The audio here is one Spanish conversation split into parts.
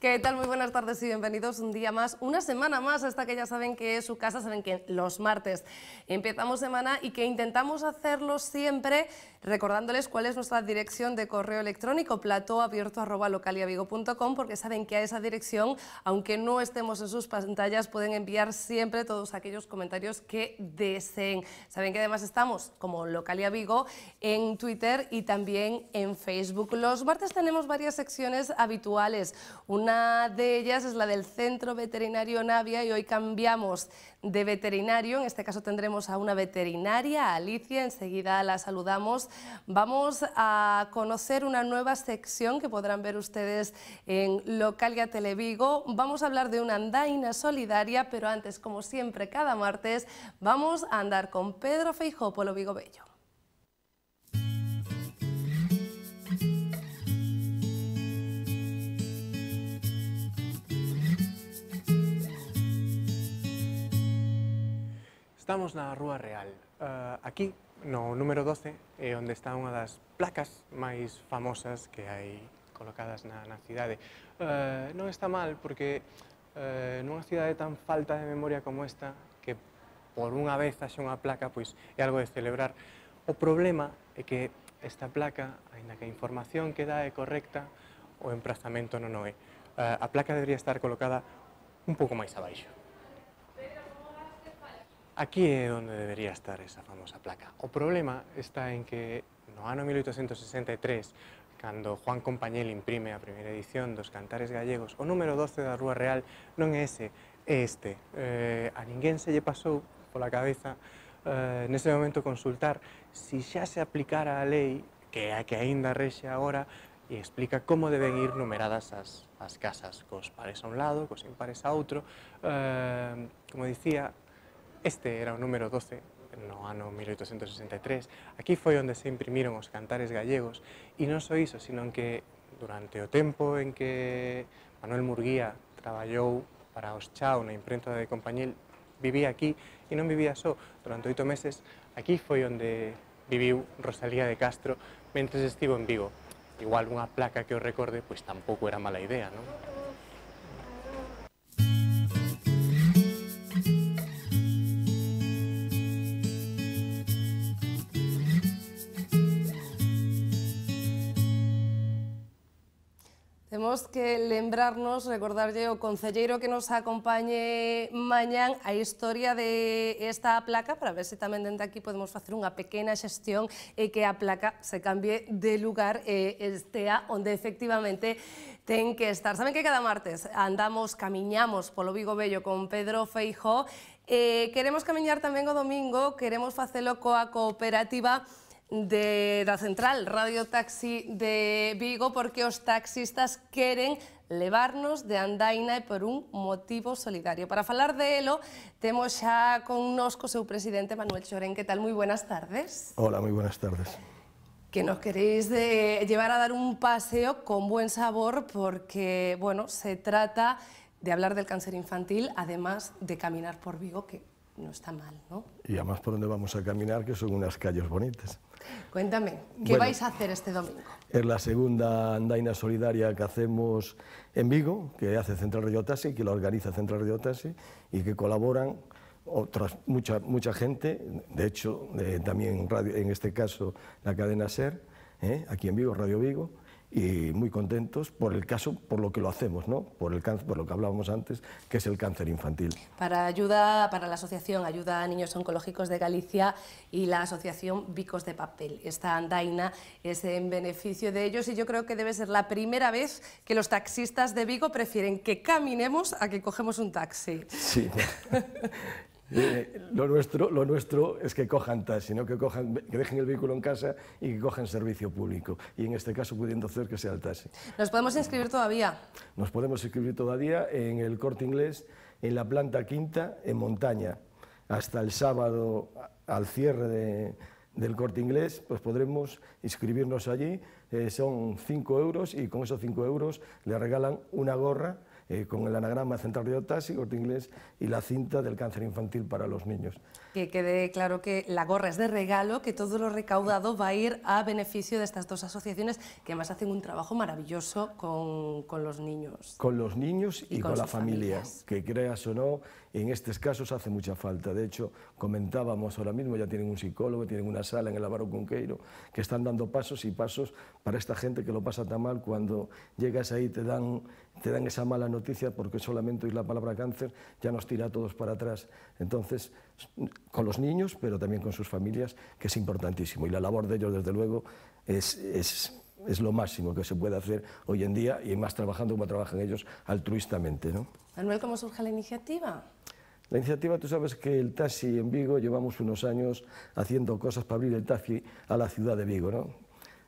¿Qué tal? Muy buenas tardes y bienvenidos un día más, una semana más, hasta que ya saben que es su casa, saben que los martes empezamos semana y que intentamos hacerlo siempre Recordándoles cuál es nuestra dirección de correo electrónico, platoabierto.localiavigo.com, porque saben que a esa dirección, aunque no estemos en sus pantallas, pueden enviar siempre todos aquellos comentarios que deseen. Saben que además estamos como Localia Vigo en Twitter y también en Facebook. Los martes tenemos varias secciones habituales. Una de ellas es la del Centro Veterinario Navia y hoy cambiamos de veterinario. En este caso tendremos a una veterinaria, Alicia. Enseguida la saludamos vamos a conocer una nueva sección que podrán ver ustedes en Localia Televigo. Vamos a hablar de una andaina solidaria, pero antes, como siempre, cada martes, vamos a andar con Pedro Feijó, Polo Vigo Bello. Estamos la Rúa Real, eh, aquí no número 12, é eh, onde está unha das placas máis famosas que hai colocadas na, na cidade. Eh, non está mal, porque eh, nunha cidade tan falta de memoria como esta, que por unha vez haxe unha placa, pois é algo de celebrar. O problema é que esta placa, aínda que a información que dá é correcta, o emprazamento non o é. Uh, a placa debería estar colocada un pouco máis abaixo. Aquí é onde debería estar esa famosa placa. O problema está en que no ano 1863, cando Juan Compañel imprime a primeira edición dos Cantares Gallegos, o número 12 da Rúa Real non é ese, é este. Eh, a ninguén se lle pasou pola cabeza eh, nese momento consultar se xa se aplicara a lei que é a que aínda rexe agora e explica como deben ir numeradas as, as casas, cos pares a un lado, cos impares a outro. Eh, como dicía, Este era o número 12 no ano 1863. Aquí foi onde se imprimiron os cantares gallegos e non só iso, sino que durante o tempo en que Manuel Murguía traballou para os Chao na imprenta de Compañil, vivía aquí e non vivía só. Durante oito meses aquí foi onde viviu Rosalía de Castro mentre estivo en Vigo. Igual unha placa que o recorde, pois tampouco era mala idea, non? temos que lembrarnos, recordarlle o concelleiro que nos acompañe mañán a historia de esta placa para ver se tamén dende aquí podemos facer unha pequena xestión e que a placa se cambie de lugar e estea onde efectivamente ten que estar. Saben que cada martes andamos, camiñamos polo Vigo Bello con Pedro Feijó e queremos camiñar tamén o domingo, queremos facelo coa cooperativa Cooperativa de la central Radio Taxi de Vigo porque los taxistas quieren levarnos de Andaina por un motivo solidario. Para hablar de ello, tenemos ya con nosotros seu presidente Manuel Choren ¿Qué tal? Muy buenas tardes. Hola, muy buenas tardes. Que nos queréis llevar a dar un paseo con buen sabor porque, bueno, se trata de hablar del cáncer infantil, además de caminar por Vigo, que no está mal, ¿no? Y además por donde vamos a caminar, que son unas calles bonitas. Cuéntame, ¿qué vais a hacer este domingo? Es la segunda andaina solidaria que hacemos en Vigo, que hace Central Radio Taxi, que la organiza Central Radio Taxi y que colaboran otras, mucha, mucha gente, de hecho, eh, también radio, en este caso la cadena SER, ¿eh? aquí en Vigo, Radio Vigo, y muy contentos por el caso, por lo que lo hacemos, ¿no? por, el cáncer, por lo que hablábamos antes, que es el cáncer infantil. Para ayuda, para la Asociación Ayuda a Niños Oncológicos de Galicia y la Asociación Vicos de Papel. Esta andaina es en beneficio de ellos y yo creo que debe ser la primera vez que los taxistas de Vigo prefieren que caminemos a que cogemos un taxi. Sí, Eh, lo, nuestro, lo nuestro es que cojan taxi, ¿no? que, cojan, dejen el vehículo en casa y que cojan servicio público. Y en este caso pudiendo hacer que sea el taxi. ¿Nos podemos inscribir todavía? Nos podemos inscribir todavía en el corte inglés, en la planta quinta, en montaña. Hasta el sábado, al cierre del corte inglés, pues podremos inscribirnos allí. Eh, son 5 euros y con esos 5 euros le regalan una gorra eh, con el anagrama Central de y Corte Inglés y la cinta del cáncer infantil para los niños. Que quede claro que la gorra es de regalo, que todo lo recaudado va a ir a beneficio de estas dos asociaciones que además hacen un trabajo maravilloso con, con los niños. Con los niños y, con, la familia, familias. que creas o no, en estos casos hace mucha falta. De hecho, comentábamos ahora mismo, ya tienen un psicólogo, tienen una sala en el Avaro Conqueiro, que están dando pasos y pasos para esta gente que lo pasa tan mal cuando llegas ahí te dan te dan esa mala noticia porque solamente oír la palabra cáncer ya nos tira a todos para atrás. Entonces, con los niños, pero también con sus familias, que es importantísimo. Y la labor de ellos, desde luego, es, es, es lo máximo que se puede hacer hoy en día y más trabajando como trabajan ellos altruistamente. ¿no? Manuel, ¿cómo surge la iniciativa? La iniciativa, tú sabes que el taxi en Vigo llevamos unos años haciendo cosas para abrir el taxi a la ciudad de Vigo, ¿no?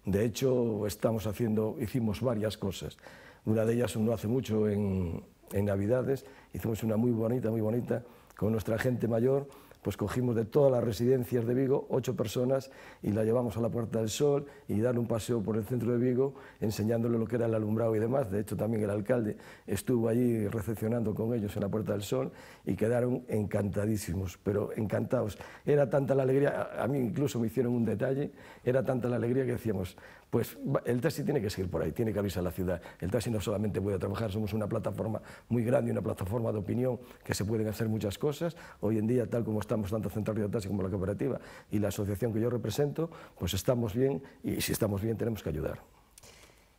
De hecho, estamos haciendo, hicimos varias cosas. Una de ellas, no hace mucho, en, Navidades, hicimos una muy bonita, muy bonita, con nuestra gente mayor, pues cogimos de todas las residencias de Vigo ocho personas y la llevamos a la Puerta del Sol y dar un paseo por el centro de Vigo enseñándole lo que era el alumbrado y demás. De hecho, también el alcalde estuvo allí recepcionando con ellos en la Puerta del Sol y quedaron encantadísimos, pero encantados. Era tanta la alegría, a mí incluso me hicieron un detalle, era tanta la alegría que decíamos, pues el taxi tiene que seguir por ahí, tiene que avisar a la ciudad. El taxi no solamente puede trabajar, somos una plataforma muy grande, una plataforma de opinión que se pueden hacer muchas cosas. Hoy en día, tal como estamos, tanto Central de Taxi como la cooperativa y la asociación que yo represento, pues estamos bien y si estamos bien tenemos que ayudar.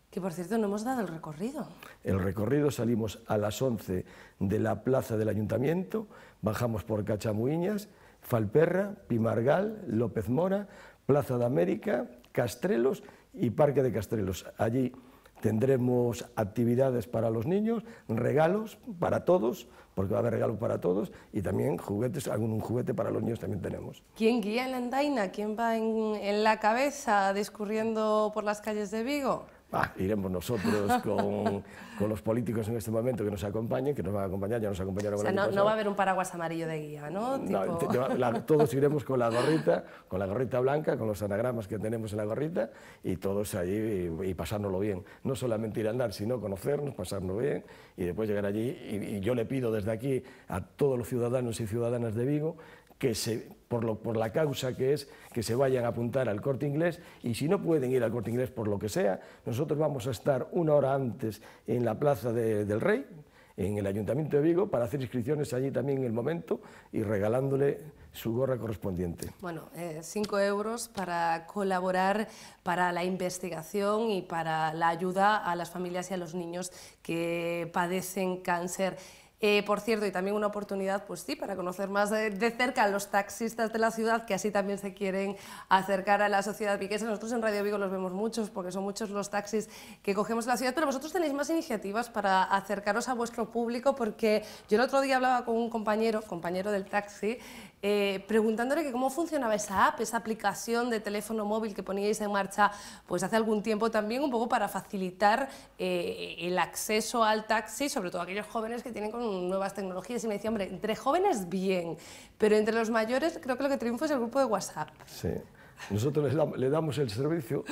Que por cierto, no hemos dado el recorrido. El recorrido salimos a las 11 de la plaza del ayuntamiento, bajamos por Cachamuiñas, Falperra, Pimargal, López Mora, Plaza de América, Castrelos y Parque de Castrelos. Allí tendremos actividades para los niños, regalos para todos, porque va a haber regalos para todos, y también juguetes, algún juguete para los niños también tenemos. ¿Quién guía en la andaina? ¿Quién va en la cabeza discurriendo por las calles de Vigo? Ah, iremos nosotros con, los políticos en este momento que nos acompañen, que nos van a acompañar, ya nos acompañaron. O sea, no, no, va a haber un paraguas amarillo de guía, ¿no? todos iremos con la gorrita, con la gorrita blanca, con los anagramas que tenemos en la gorrita y todos allí y, pasárnoslo bien. No solamente ir a andar, sino conocernos, pasarnos bien y después llegar allí. y yo le pido desde aquí a todos los ciudadanos y ciudadanas de Vigo que se, por, lo, por, la causa que es que se vayan a apuntar al corte inglés y si no pueden ir al corte inglés por lo que sea, nosotros vamos a estar una hora antes en la Plaza del Rey, en el Ayuntamiento de Vigo, para hacer inscripciones allí también en el momento y regalándole su gorra correspondiente. Bueno, eh, cinco euros para colaborar para la investigación y para la ayuda a las familias y a los niños que padecen cáncer. Eh, por cierto, y también una oportunidad, pues sí, para conocer más de, cerca a los taxistas de la ciudad, que así también se quieren acercar a la sociedad viquesa. Nosotros en Radio Vigo los vemos muchos, porque son muchos los taxis que cogemos en la ciudad, pero vosotros tenéis más iniciativas para acercaros a vuestro público, porque yo el otro día hablaba con un compañero, compañero del taxi, eh, preguntándole que cómo funcionaba esa app, esa aplicación de teléfono móvil que poníais en marcha pues hace algún tiempo también, un poco para facilitar eh, el acceso al taxi, sobre todo aquellos jóvenes que tienen con nuevas tecnologías. Y me decía, hombre, entre jóvenes bien, pero entre los mayores creo que lo que triunfa es el grupo de WhatsApp. Sí. Nosotros le damos el servicio,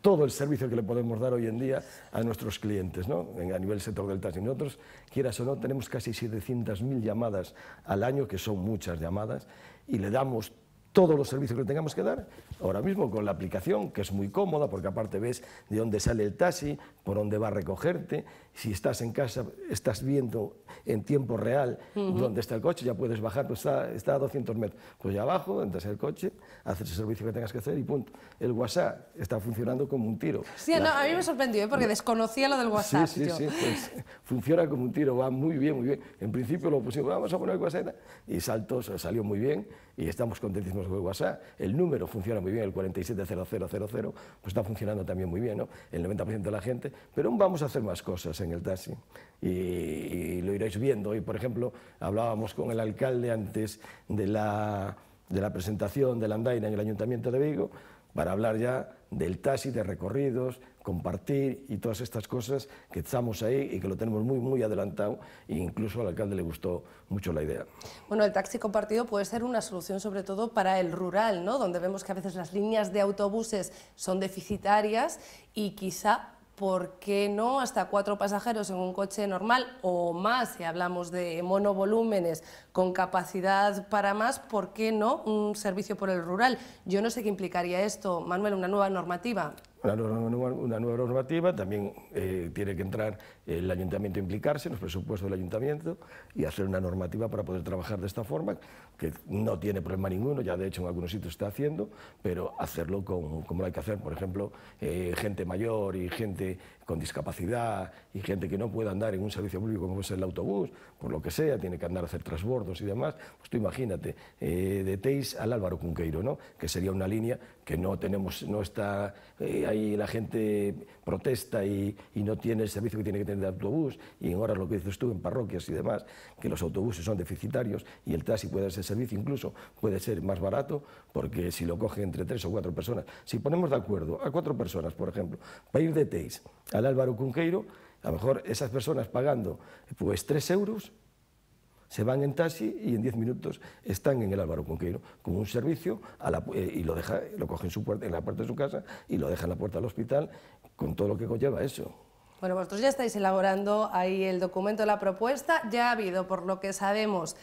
todo el servicio que le podemos dar hoy en día a nuestros clientes, ¿no? a nivel sector del taxi. Nosotros, quieras o no, tenemos casi 700.000 llamadas al año, que son muchas llamadas, y le damos todos los servicios que tengamos que dar, ahora mismo con la aplicación, que es muy cómoda, porque aparte ves de dónde sale el taxi, por dónde va a recogerte, si estás en casa, estás viendo en tiempo real dónde está el coche, ya puedes bajar, pues está, a 200 metros, pues ya abajo, entras en el coche, haces el servicio que tengas que hacer y punto. El WhatsApp está funcionando como un tiro. Sí, a mí me sorprendió, ¿eh? porque desconocía lo del WhatsApp. Sí, sí, sí, pues, funciona como un tiro, va muy bien, muy bien. En principio lo pusimos, vamos a poner el WhatsApp y saltó, salió muy bien y estamos contentísimos con WhatsApp. El número funciona muy bien, el 470000, pues está funcionando también muy bien, ¿no? El 90% de la gente, pero aún vamos a hacer más cosas en el taxi y, lo iréis viendo. Hoy, por ejemplo, hablábamos con el alcalde antes de la, de la presentación de la Andaina en el Ayuntamiento de Vigo para hablar ya del taxi, de recorridos, compartir y todas estas cosas que estamos ahí y que lo tenemos muy, muy adelantado e incluso al alcalde le gustó mucho la idea. Bueno, el taxi compartido puede ser una solución sobre todo para el rural, ¿no? Donde vemos que a veces las líneas de autobuses son deficitarias y quizá ¿por qué no hasta cuatro pasajeros en un coche normal o más, si hablamos de monovolúmenes con capacidad para más, ¿por qué no un servicio por el rural? Yo no sé qué implicaría esto, Manuel, una nueva normativa una nueva, normativa, también eh, tiene que entrar el ayuntamiento a implicarse en los presupuestos del ayuntamiento y hacer una normativa para poder trabajar de esta forma, que no tiene problema ninguno, ya de hecho en algunos sitios está haciendo, pero hacerlo con, como lo hay que hacer, por ejemplo, eh, gente mayor y gente con discapacidad y gente que no puede andar en un servicio público como es el autobús, por lo que sea, tiene que andar a hacer transbordos y demás, pues tú imagínate, eh, de Teis al Álvaro Cunqueiro, ¿no? que sería una línea que no tenemos, no está, eh, ahí la gente protesta y, no tiene el servicio que tiene que tener de autobús, y en horas lo que dices tú, en parroquias y demás, que los autobuses son deficitarios y el taxi puede ser servicio incluso, puede ser más barato, porque si lo coge entre tres o cuatro personas, si ponemos de acuerdo a cuatro personas, por ejemplo, para ir de Teis al Álvaro Cunqueiro, a lo mejor esas personas pagando pues 3 euros se van en taxi y en 10 minutos están en el Álvaro Conqueiro, con un servicio, eh, y lo, deja, lo cogen su puerta, en la puerta de su casa y lo dejan en la puerta del hospital, con todo lo que conlleva eso. Bueno, pues vosotros ya estáis elaborando ahí el documento, la propuesta, ya ha habido, por lo que sabemos,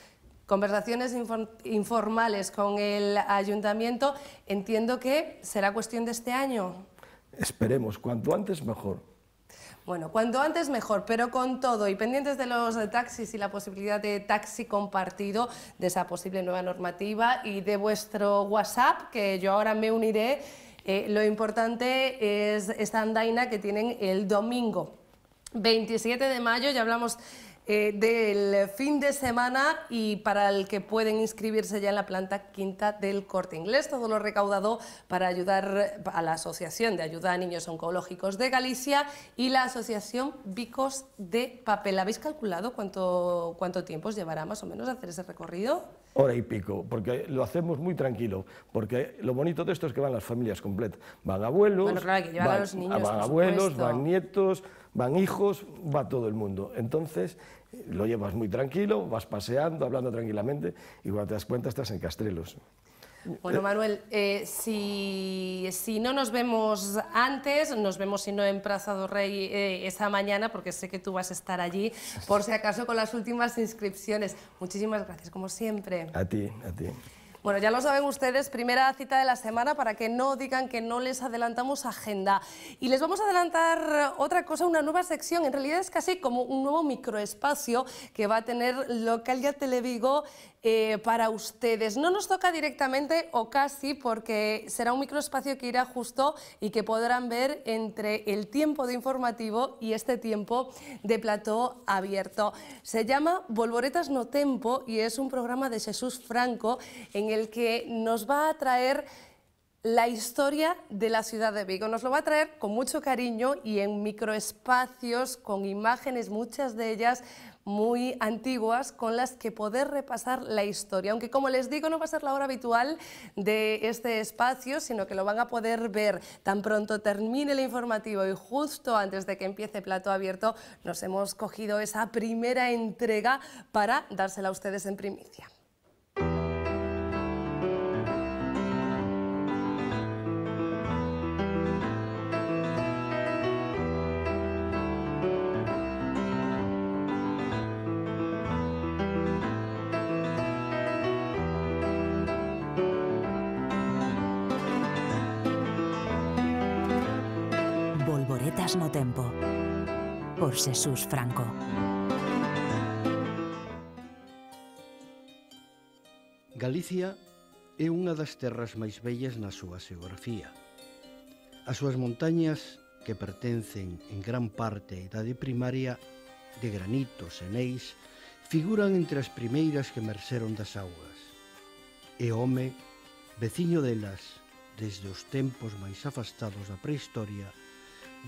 conversaciones informales con el ayuntamiento, entiendo que será cuestión de este año. Esperemos, cuanto antes mejor bueno, cuanto antes mejor, pero con todo y pendientes de los taxis y la posibilidad de taxi compartido, de esa posible nueva normativa y de vuestro WhatsApp, que yo ahora me uniré, eh, lo importante es esta andaina que tienen el domingo. 27 de mayo, ya hablamos eh, del fin de semana y para el que pueden inscribirse ya en la planta quinta del Corte Inglés. Todo lo recaudado para ayudar a la Asociación de Ayuda a Niños Oncológicos de Galicia y la Asociación Vicos de Papel. ¿Habéis calculado cuánto, cuánto tiempo os llevará más o menos hacer ese recorrido? Hora y pico, porque lo hacemos muy tranquilo, porque lo bonito de esto es que van las familias completas. Van abuelos, van, los niños, abuelos, van nietos, van hijos, va todo el mundo. Entonces lo llevas muy tranquilo, vas paseando, hablando tranquilamente y cuando te das cuenta estás en Castrelos. Bueno, eh, Manuel, eh, si, si, no nos vemos antes, nos vemos si no en Plaza do Rey eh, esa mañana, porque sé que tú vas a estar allí, por si acaso con las últimas inscripciones. Muchísimas gracias, como siempre. A ti, a ti. Bueno, ya lo saben ustedes, primera cita de la semana para que no digan que no les adelantamos agenda. Y les vamos a adelantar otra cosa, una nueva sección. En realidad es casi como un nuevo microespacio que va a tener Localia Televigo eh, para ustedes. No nos toca directamente o casi porque será un microespacio que irá justo y que podrán ver entre el tiempo de informativo y este tiempo de plató abierto. Se llama Volvoretas no Tempo y es un programa de Jesús Franco en el que nos va a traer la historia de la ciudad de Vigo. Nos lo va a traer con mucho cariño y en microespacios, con imágenes, muchas de ellas muy antiguas, con las que poder repasar la historia. Aunque como les digo, no va a ser la hora habitual de este espacio, sino que lo van a poder ver tan pronto termine el informativo y justo antes de que empiece plato abierto, nos hemos cogido esa primera entrega para dársela a ustedes en primicia. Volvoretas no tempo Por Xesús Franco Galicia é unha das terras máis bellas na súa xeografía. As súas montañas, que pertencen en gran parte á idade primaria de granitos e neis, figuran entre as primeiras que merceron das augas. E o home, veciño delas, desde os tempos máis afastados da prehistoria,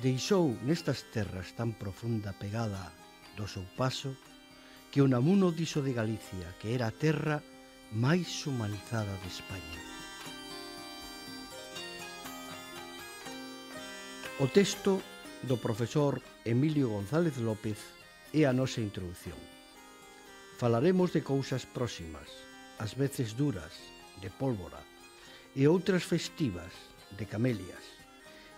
deixou nestas terras tan profunda pegada do seu paso que Namuno dixo de Galicia que era a terra máis humanizada de España. O texto do profesor Emilio González López é a nosa introdución. Falaremos de cousas próximas, ás veces duras, de pólvora, e outras festivas, de camelias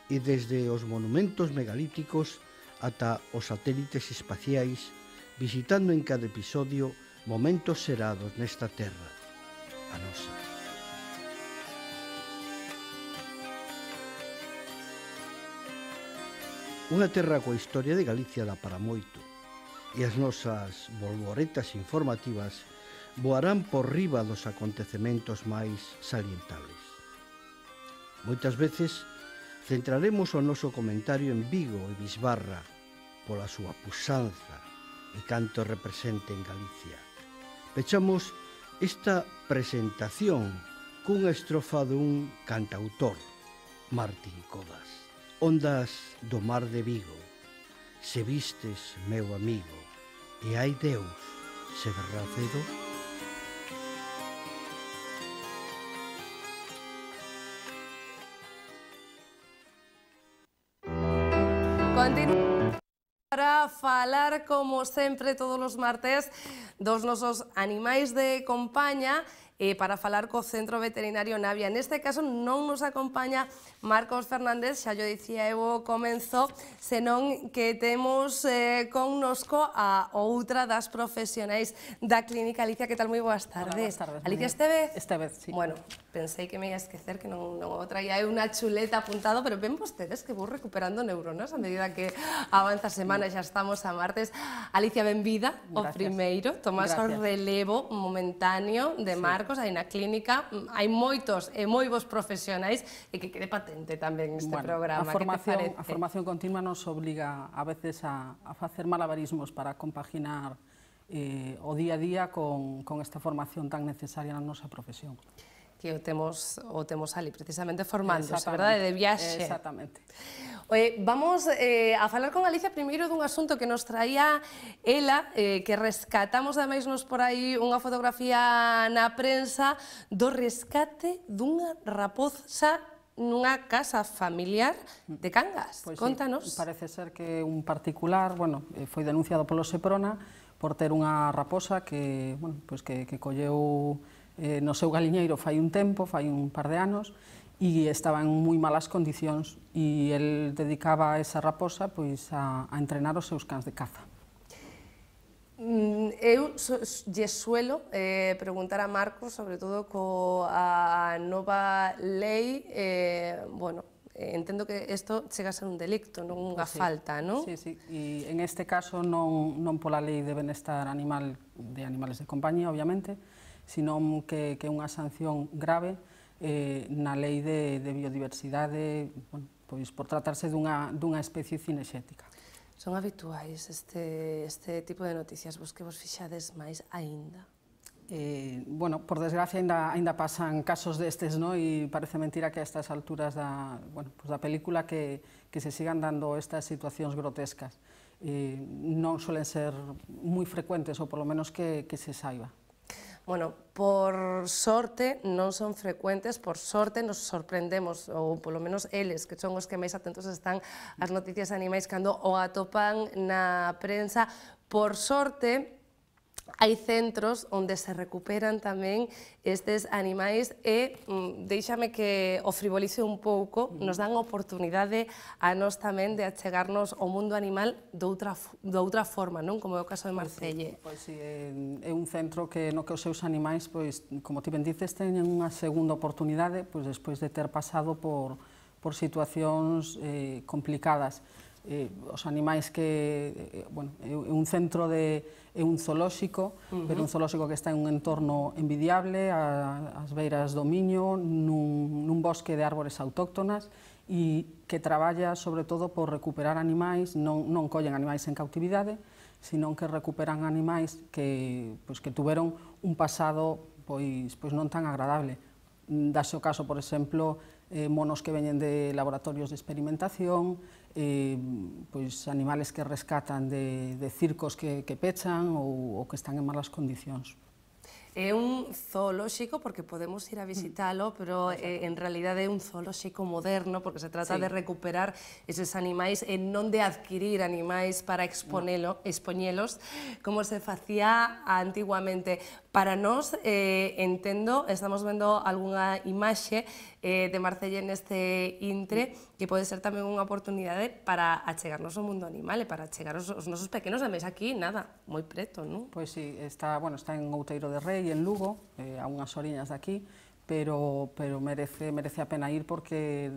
e desde os monumentos megalíticos ata os satélites espaciais, visitando en cada episodio momentos serados nesta terra, a nosa. Unha terra coa historia de Galicia da para moito, e as nosas bolboretas informativas voarán por riba dos acontecementos máis salientables. Moitas veces, Centraremos o noso comentario en Vigo e Bisbarra pola súa pusanza e canto represente en Galicia. Pechamos esta presentación cunha estrofa dun cantautor, Martín Codas. Ondas do mar de Vigo, se vistes, meu amigo, e hai Deus, se verracedo... Continuamos para falar, como sempre, todos os martes dos nosos animais de compañía eh, para falar co Centro Veterinario Navia. Neste caso non nos acompaña Marcos Fernández, xa yo dicía eu comenzo, senón que temos eh, connosco a outra das profesionais da Clínica Alicia. Que tal? Moi boas tardes. Hola, boas tardes. Alicia Estevez? Estevez, sí. Bueno, pensei que me ia esquecer que non, non o traía eu unha chuleta apuntado, pero ven vostedes que vou recuperando neuronas a medida que avanza a semana, mm. xa estamos a martes. Alicia Benvida, o primeiro, tomás Gracias. o relevo momentáneo de Marcos sí. aí na clínica. Mm, hai moitos e moi vos profesionais e que quede patente tamén este bueno, programa. A formación, a formación continua nos obliga a veces a, a facer malabarismos para compaginar eh, o día a día con, con esta formación tan necesaria na nosa profesión que o temos, o temos ali, precisamente formándose, verdade, de viaxe. Exactamente. Oye, vamos eh, a falar con Alicia primeiro dun asunto que nos traía ela, eh, que rescatamos ademais nos por aí unha fotografía na prensa do rescate dunha raposa nunha casa familiar de Cangas. Pois Contanos. Sí, parece ser que un particular, bueno, eh, foi denunciado polo Seprona por ter unha raposa que, bueno, pois que, que colleu Eh, no seu galiñeiro fai un tempo, fai un par de años y e estaba en muy malas condiciones y e él dedicaba esa raposa pois a, entrenar a seus cans de caza. Mm, eu suelo eh, preguntar a Marcos sobre todo a nova lei, eh, bueno, eh, entiendo que esto llega a ser un delito, no unha falta, ¿no? Sí, sí, e en este caso no por la ley de estar animal de animales de compañía, obviamente, senón que, que unha sanción grave eh, na lei de, de biodiversidade bueno, pois por tratarse dunha, dunha especie cinexética. Son habituais este, este tipo de noticias, vos que vos fixades máis aínda? Eh, bueno, por desgracia, ainda, pasan casos destes, no? e parece mentira que a estas alturas da, bueno, da película que, que se sigan dando estas situacións grotescas. Eh, non suelen ser moi frecuentes, ou polo menos que, que se saiba. Bueno, por sorte no son frecuentes, por sorte nos sorprendemos, o por lo menos es que son los que más atentos están a las noticias animais cuando o atopan la prensa, por sorte hai centros onde se recuperan tamén estes animais e mm, deixame que o frivolice un pouco, mm. nos dan oportunidade a nós tamén de achegarnos ao mundo animal de outra, forma, non como é o caso de pois Marcelle. Pois, sí, é un centro que no que os seus animais, pois, como ti ben dices, teñen unha segunda oportunidade, pois, despois de ter pasado por, por situacións eh, complicadas eh, os animais que, eh, bueno, é un centro de, é un zoolóxico, uh -huh. pero un zoolóxico que está en un entorno envidiable, a, as beiras do Miño, nun, nun bosque de árbores autóctonas, e que traballa sobre todo por recuperar animais, non, non collen animais en cautividade, sino que recuperan animais que, pois, que tuveron un pasado pois, pois non tan agradable. Dase o caso, por exemplo, eh, monos que veñen de laboratorios de experimentación, eh, pois, animales que rescatan de, de circos que, que pechan ou, ou que están en malas condicións. É un zoolóxico porque podemos ir a visitalo, mm. pero eh, en realidad é un zoolóxico moderno porque se trata sí. de recuperar eses animais e non de adquirir animais para exponelo, expoñelos como se facía antiguamente. Para nós, eh, entendo, estamos vendo algunha imaxe eh, de Marcelle neste intre que pode ser tamén unha oportunidade para achegarnos ao mundo animal e para achegar os, os nosos pequenos, a mes aquí, nada, moi preto, non? Pois pues sí, está, bueno, está en Outeiro de Rei, y en Lugo, eh, a unhas oriñas aquí, pero, pero merece, merece a pena ir porque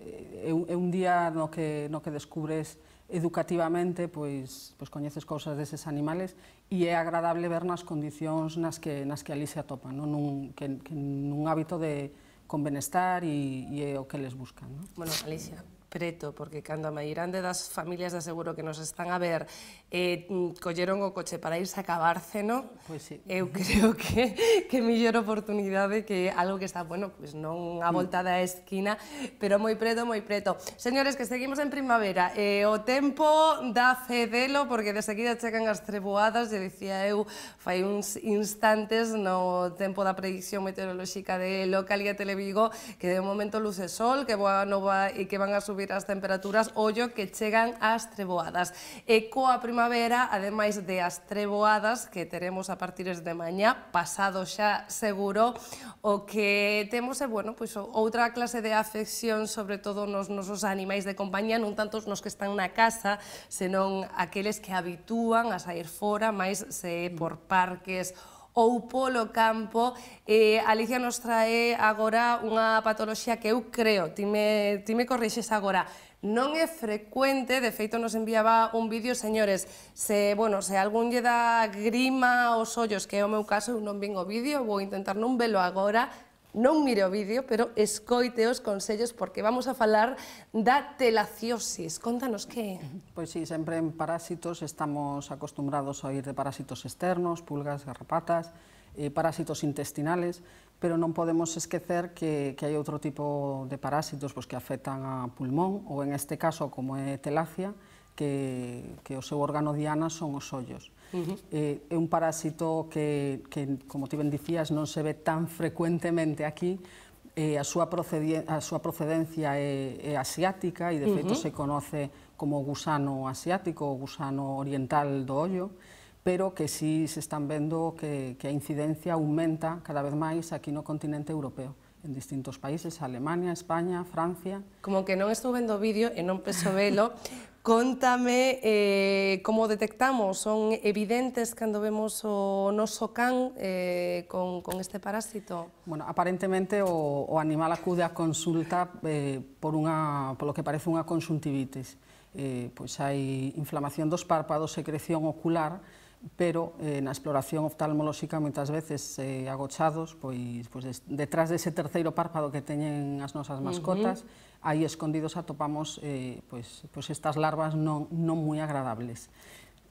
é eh, un, eh, un día no que, no que descubres educativamente, pois, pois coñeces cousas deses animales e é agradable ver nas condicións nas que, nas que ali se atopan, non? Nun, que, que nun hábito de con benestar e, e é o que les buscan. Non? Bueno, Alicia, preto, porque cando a de das familias de seguro que nos están a ver eh, colleron o coche para irse a ¿no? pois sí. eu creo que, que mellor oportunidade que algo que está, bueno, pues non a volta da esquina, pero moi preto, moi preto. Señores, que seguimos en primavera, eh, o tempo dá cedelo, porque de seguida chegan as treboadas, e dicía eu, fai uns instantes no tempo da predicción meteorolóxica de Localia Televigo, que de momento luce sol, que, boa nova, e que van a subir as temperaturas, ollo que chegan as treboadas. E coa primavera primavera, ademais de as treboadas que teremos a partir de mañá, pasado xa seguro, o que temos é, bueno, pois, outra clase de afección, sobre todo nos nosos animais de compañía, non tantos nos que están na casa, senón aqueles que habitúan a sair fora, máis se por parques ou ou polo campo. Eh, Alicia nos trae agora unha patoloxía que eu creo, ti me, ti me corrixes agora, non é frecuente, de feito nos enviaba un vídeo, señores, se, bueno, se algún lle da grima os ollos, que é o meu caso, eu non vin o vídeo, vou intentar non velo agora, non mire o vídeo, pero escoite os consellos porque vamos a falar da telaciosis. Contanos que Pois sí, sempre en parásitos estamos acostumbrados a oír de parásitos externos, pulgas, garrapatas, eh, parásitos intestinales, pero non podemos esquecer que, que hai outro tipo de parásitos pois, que afectan a pulmón, ou en este caso, como é telacia, que, que o seu órgano diana son os ollos. -huh. eh, é un parásito que, que, como ti ben dicías, non se ve tan frecuentemente aquí, eh, a, súa a súa procedencia é, é asiática e, de feito, uh -huh. se conoce como gusano asiático ou gusano oriental do ollo, pero que sí se están vendo que, que a incidencia aumenta cada vez máis aquí no continente europeo en distintos países, Alemania, España, Francia... Como que non estou vendo o vídeo e non peso velo, Contame eh, como detectamos, son evidentes cando vemos o noso can eh, con, con este parásito? Bueno, aparentemente o, o animal acude á consulta eh, por, unha, por lo que parece unha consuntivitis. Eh, pois hai inflamación dos párpados, secreción ocular, pero eh, na exploración oftalmolóxica moitas veces eh, agochados, pois, pois detrás dese terceiro párpado que teñen as nosas mascotas, uh -huh aí escondidos atopamos eh, pois, pois estas larvas non, non moi agradables.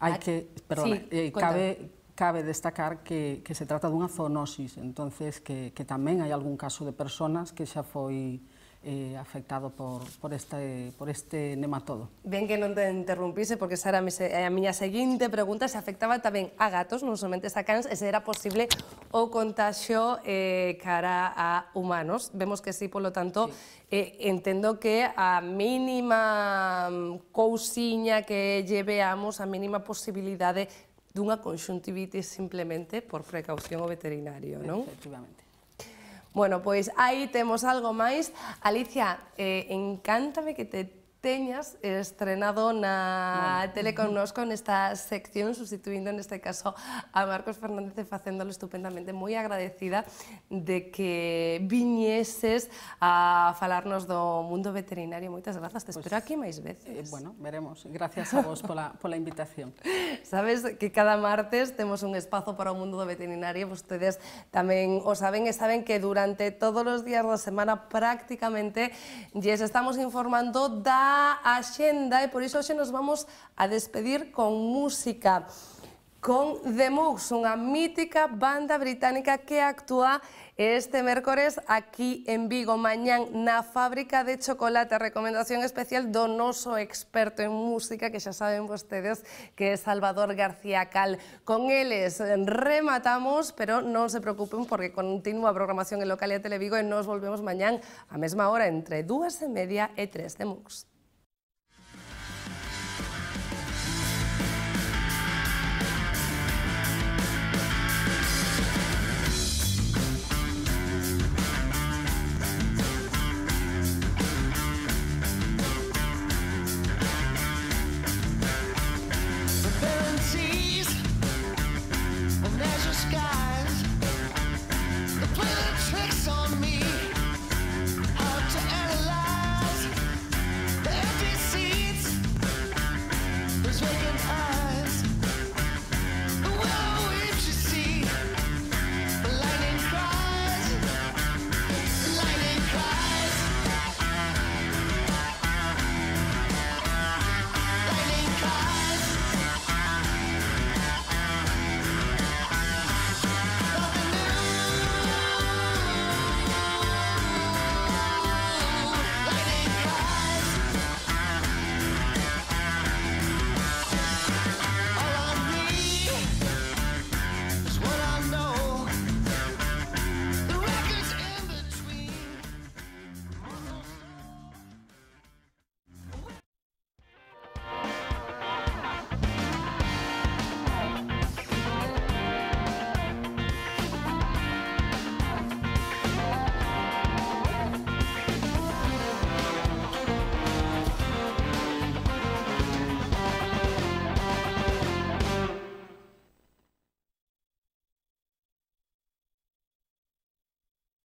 Hai que, perdona, sí, eh, cabe, cabe destacar que, que se trata dunha zoonosis, entonces que, que tamén hai algún caso de personas que xa foi eh, afectado por, por, este, por este nematodo. Ben que non te interrumpise, porque esa era a, mise, a miña seguinte pregunta, se afectaba tamén a gatos, non somente a cans, e se era posible o contagio eh, cara a humanos. Vemos que sí, polo tanto, sí. eh, entendo que a mínima mm, cousiña que lleveamos, a mínima posibilidade dunha conxuntivitis simplemente por precaución o veterinario, non? Efectivamente. Bueno, pues ahí tenemos algo más. Alicia, eh, encántame que te teñas estrenado na bueno. tele connosco nesta sección, sustituindo neste caso a Marcos Fernández e facéndolo estupendamente. Moi agradecida de que viñeses a falarnos do mundo veterinario. Moitas grazas, te pues, espero aquí máis veces. Eh, bueno, veremos. Gracias a vos pola, pola invitación. Sabes que cada martes temos un espazo para o mundo do veterinario, vostedes tamén o saben e saben que durante todos os días da semana prácticamente lles estamos informando da a axenda e por iso hoxe nos vamos a despedir con música con The Mux, unha mítica banda británica que actúa este mércores aquí en Vigo, mañán na fábrica de chocolate. Recomendación especial do noso experto en música, que xa saben vostedes que é Salvador García Cal. Con eles rematamos, pero non se preocupen porque continua a programación en Localia Televigo e nos volvemos mañán a mesma hora entre dúas e media e tres de Mux.